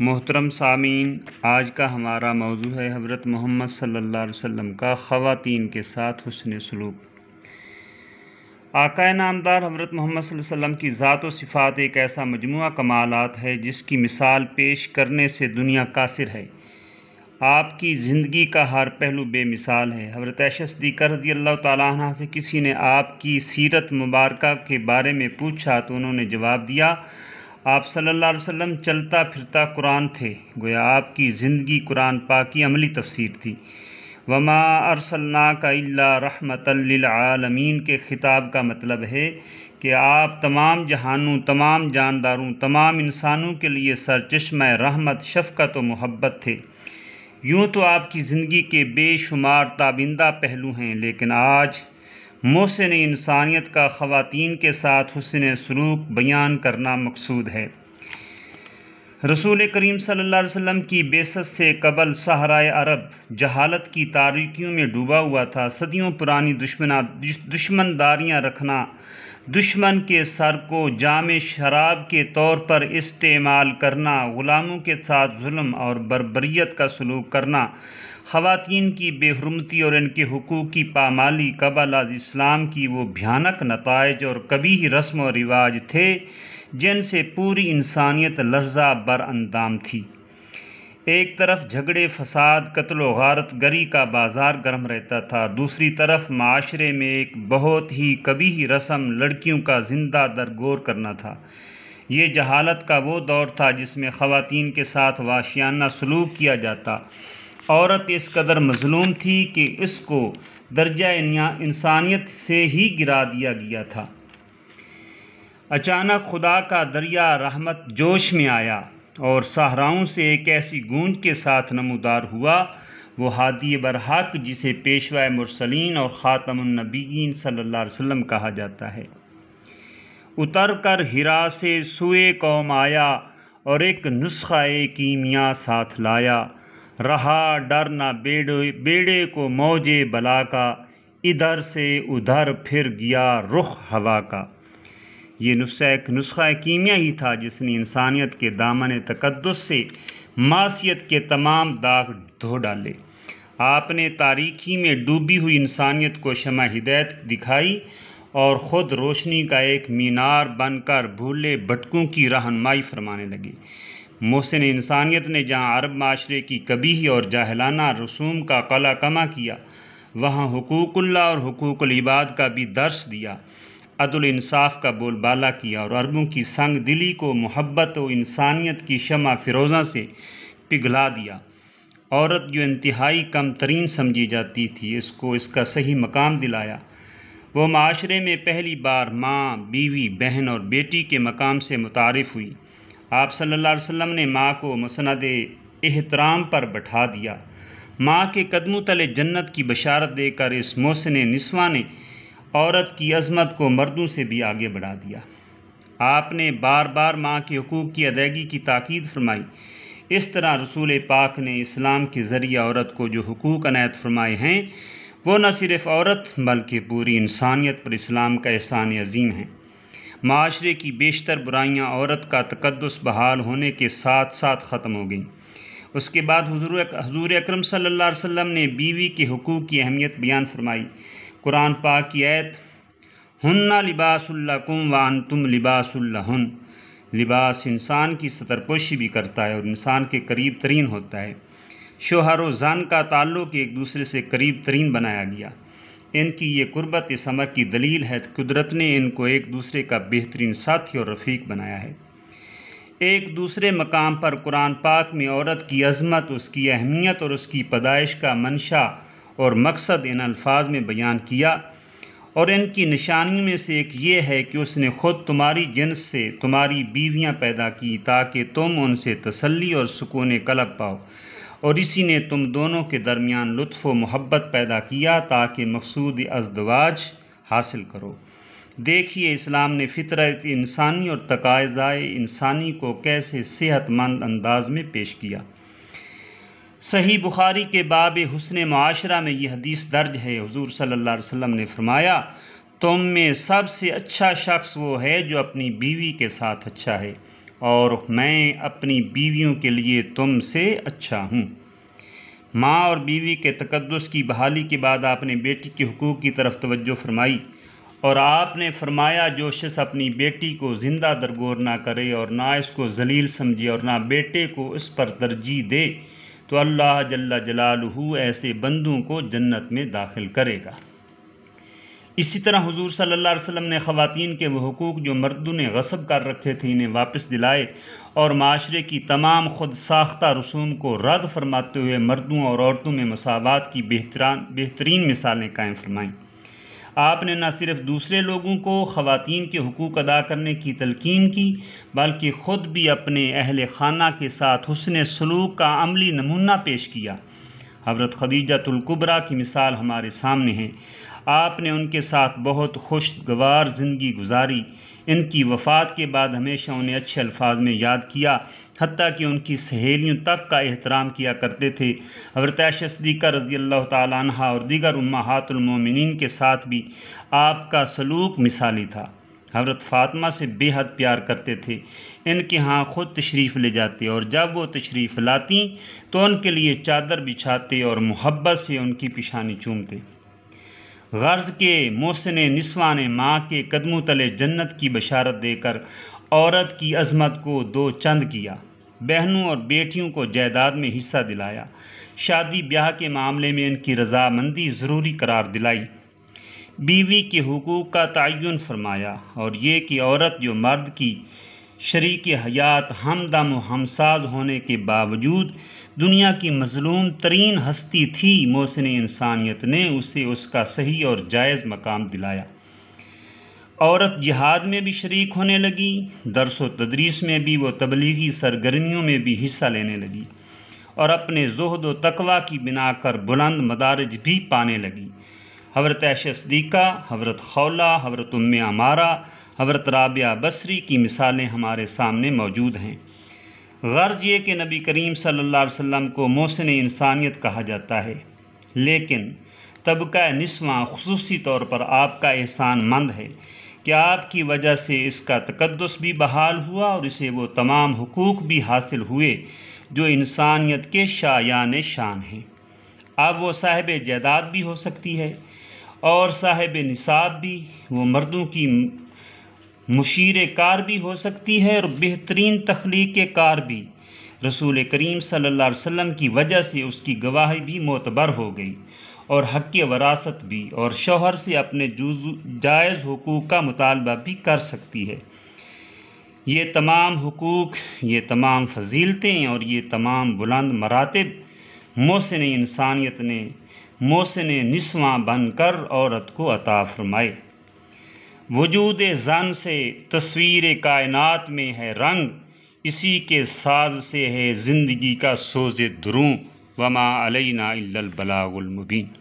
मोहतरम सामीन आज का हमारा मौजू है हज़रत मोहम्मद सल्लल्लाहु अलैहि वसल्लम का ख़वातीन के साथ हुसन सलूक आकाय नामदार हज़रत मोहम्मद वसल्लम की ज़ात व सिफ़ात एक ऐसा मजमु कमालत है जिसकी मिसाल पेश करने से दुनिया कासिर है आपकी ज़िंदगी का हर पहलू बेमिसाल है हज़रत शसदीक रजी अल्लाह तह से किसी ने आपकी सीरत मुबारक के बारे में पूछा तो उन्होंने जवाब दिया आप सल्लल्लाहु अलैहि वसल्लम चलता फिरता कुरान थे गोया आपकी ज़िंदगी कुरान पाक की अमली तफसीर थी वमा अरसलना का रहमतमीन के ख़िताब का मतलब है कि आप तमाम जहानों तमाम जानदारों तमाम इंसानों के लिए सरचश्म रहमत शफकत व मोहब्बत थे यूँ तो आपकी ज़िंदगी के बेशुमार ताबिंदा पहलू हैं लेकिन आज मोहसिन इंसानियत का ख़वातीन के साथ हुसन सलूक बयान करना मकसूद है रसूल करीम सल्ला अलैहि की बेसत से कबल सहरा अरब जहालत की तारीकियों में डूबा हुआ था सदियों पुरानी दुश्मना दुश्मनदारियाँ रखना दुश्मन के सर को जाम शराब के तौर पर इस्तेमाल करना ग़ुलामों के साथ जुल्म और बरबरीत का सलूक करना ख़वातीन की बेहरमती और इनके हकूक़ की पामाली कबल आज इस्लाम की वो भयानक नतज और कभी ही रस्म व रिवाज थे जिनसे पूरी इंसानियत लर्जा बरअंदाम थी एक तरफ झगड़े फसाद कत्ल वारत गरी का बाज़ार गर्म रहता था दूसरी तरफ माशरे में एक बहुत ही कभी ही रस्म लड़कियों का ज़िंदा दरगोर करना था ये जहालत का वो दौर था जिसमें ख़वान के साथ वाशियाना सलूक किया जाता औरत इस कदर मजलूम थी कि इसको दर्जा इंसानियत से ही गिरा दिया गया था अचानक खुदा का दरिया रहमत जोश में आया और सहराओं से एक ऐसी गूंज के साथ नमोदार हुआ वो हादी बरहक जिसे पेशवा मुरसलिन और ख़ातमनबीन सल्ला वसम कहा जाता है उतर कर हिरा से सुए कौम आया और एक नुस्खा कीमिया साथ लाया रहा डर ना बेड़े बेड़े को मौजे बला का इधर से उधर फिर गया रुख हवा का ये नुस्खा एक नुस्खा कीमिया ही था जिसने इंसानियत के दामन तकदस से मासीत के तमाम दाग धो डाले आपने तारीखी में डूबी हुई इंसानियत को शमा हिदायत दिखाई और ख़ुद रोशनी का एक मीनार बनकर भूले भटकों की रहनमाई फरमाने लगी मोहसिन इंसानियत ने जहाँ अरब माशरे की कबीही और जाहलाना रसूम का कला कमा किया वहाँ हकूकुल्ला और हकूक़ल इबाद का भी दर्श दिया अदल इंसाफ का बोलबाला किया और अरबों की संग दिली को मोहब्बत व इंसानियत की शमा फिरोज़ा से पिघला दिया औरत जो इंतहाई कम तरीन समझी जाती थी इसको इसका सही मकाम दिलाया वो माशरे में पहली बार माँ बीवी बहन और बेटी के मकाम से मुतारफ़ हुई आप सल्ला अलैहि ने माँ को मसंद एहतराम पर बैठा दिया माँ के कदमों तले जन्नत की बशारत देकर इस मोहसिन निस्वा ने औरत की अजमत को मर्दों से भी आगे बढ़ा दिया आपने बार बार माँ के हकूक़ की अदायगी की ताकीद फरमाई इस तरह रसूल पाक ने इस्लाम के ज़रिए औरत को जो हकूक़ अनायत फरमाए हैं वो न सिर्फ़ औरत बल्कि पूरी इंसानियत पर इस्लाम का एहसान अजीम है माशरे की बेशतर बुराइयाँ औरत का तकदस बहाल होने के साथ साथ ख़त्म हो गई उसके बाद हजूर हजूर अक्रम सल्ला वसम ने बीवी के हकूक़ की अहमियत बयान फरमाई कुरान पाक की आयत हन्ना लिबासुल्लकुम वन तुम लिबासन लिबास इंसान की सतरपोशी भी करता है और इंसान के करीब तरीन होता है शोहर व जान का ताल्लुक एक दूसरे से करीब तरीन बनाया गया इनकी ये कुर्बत इस अमर की दलील है कुदरत ने इनको एक दूसरे का बेहतरीन साथी और रफ़ीक बनाया है एक दूसरे मकाम पर कुरान पाक में औरत की अजमत उसकी अहमियत और उसकी पैदाइश का मंशा और मकसद इन अल्फाज में बयान किया और इनकी निशानियों में से एक ये है कि उसने खुद तुम्हारी जिन्स से तुम्हारी बीवियां पैदा की ताकि तुम उनसे तसल्ली और सुकून कलब पाओ और इसी ने तुम दोनों के दरमियान लुत्फ़ मोहब्बत पैदा किया ताकि मकसूद अजदवाज हासिल करो देखिए इस्लाम ने फितरत इंसानी और तकाज़ाए इंसानी को कैसे सेहतमंद अंदाज में पेश किया सही बुखारी के बाब हसन माशरा में यह हदीस दर्ज है हजूर सल्ला वसम ने फरमाया तुम में सबसे अच्छा शख्स वो है जो अपनी बीवी के साथ अच्छा है और मैं अपनी बीवियों के लिए तुम से अच्छा हूँ माँ और बीवी के तकदस की बहाली के बाद आपने बेटी के हकूक़ की तरफ तवज्जो फरमाई और आपने फरमाया जो शख्स अपनी बेटी को ज़िंदा दरगोर ना करे और ना इसको जलील समझे और ना बेटे को इस पर तरजीह दे तो अल्लाह जल्ला जलालहू ऐसे बंदों को जन्नत में दाखिल करेगा इसी तरह हुजूर सल्लल्लाहु अलैहि वसल्लम ने ख़वातीन के वो हकूक़ जो मर्दों ने गसब कर रखे थे इन्हें वापस दिलाए और माशरे की तमाम खुद साख्ता रसूम को रद्द फरमाते हुए मर्दों और औरतों में मसावत की बेहतरान बेहतरीन मिसालें कायम फरमाईं आपने न सिर्फ दूसरे लोगों को ख़वातीन के हकूक़ अदा करने की तलकिन की बल्कि ख़ुद भी अपने अहल खाना के साथ हुसन सलूक का अमली नमूना पेश किया हबरत खदीजा तुलकुबरा की मिसाल हमारे सामने है आपने उनके साथ बहुत खुशगवार ज़िंदगी गुजारी इनकी वफ़ात के बाद हमेशा उन्हें अच्छे अल्फाज में याद किया हती कि उनकी सहेलियों तक का एहतराम किया करते थे अवरतैश सदीक रज़ी अल्लाह तह और दीगर उम्मातमिन के साथ भी आपका सलूक मिसाली था हजरत फातमा से बेहद प्यार करते थे इनके यहाँ ख़ुद तशरीफ़ ले जाते और जब वो तशरीफ़ लाती तो उनके लिए चादर बिछाते और मोहब्बत से उनकी पिशानी चूमते गर्ज़ के मोहसिन नस्वा ने माँ के कदमों तले जन्नत की बशारत देकर औरत की अजमत को दो चंद किया बहनों और बेटियों को जायदाद में हिस्सा दिलाया शादी ब्याह के मामले में इनकी रजामंदी ज़रूरी करार दिलाई बीवी के हकूक़ का तयन फरमाया और ये कि औरत जो मर्द की शरीक हयात हमदम हमसाज होने के बावजूद दुनिया की मजलूम तरीन हस्ती थी मोहसिन इंसानियत ने उसे उसका सही और जायज़ मकाम दिलाया औरत जिहाद में भी शरीक होने लगी दरस व तदरीस में भी वो तबलीगी सरगर्मियों में भी हिस्सा लेने लगी और अपने जहद व तकवा की बिना कर बुलंद मदारज भी पाने लगी हबरत ऐश सदीक़ा खौला हबरत उम आमारा हज़रत राबिया बसरी की मिसालें हमारे सामने मौजूद हैं गर्ज ये कि नबी करीम सल्लल्लाहु अलैहि वसल्लम को मोहसिन इंसानियत कहा जाता है लेकिन तबका नस्वा खसूसी तौर पर आपका एहसान मंद है कि आपकी वजह से इसका तकदस भी बहाल हुआ और इसे वो तमाम हकूक़ भी हासिल हुए जो इंसानियत के शायान शान हैं अब वो साहिब जायदाद भी हो सकती है और साहिब निसाब भी वो मर्दों की मुशीर कार भी हो सकती है और बेहतरीन तख्लीक कार भी रसूल करीम सल्ला वसम की वजह से उसकी गवाही भी मोतबर हो गई और हक वरासत भी और शोहर से अपने जायज़ हकूक़ का मुतालबा भी कर सकती है ये तमाम हकूक़ ये तमाम फजीलतें और ये तमाम बुलंद मरातब मोसन इंसानियत ने मोहसिन बन बनकर औरत को अता फ़रमाए वजूद जान से तस्वीर कायनात में है रंग इसी के साज से है ज़िंदगी का सोज द्रू वमा अलैना बलागुलमबीन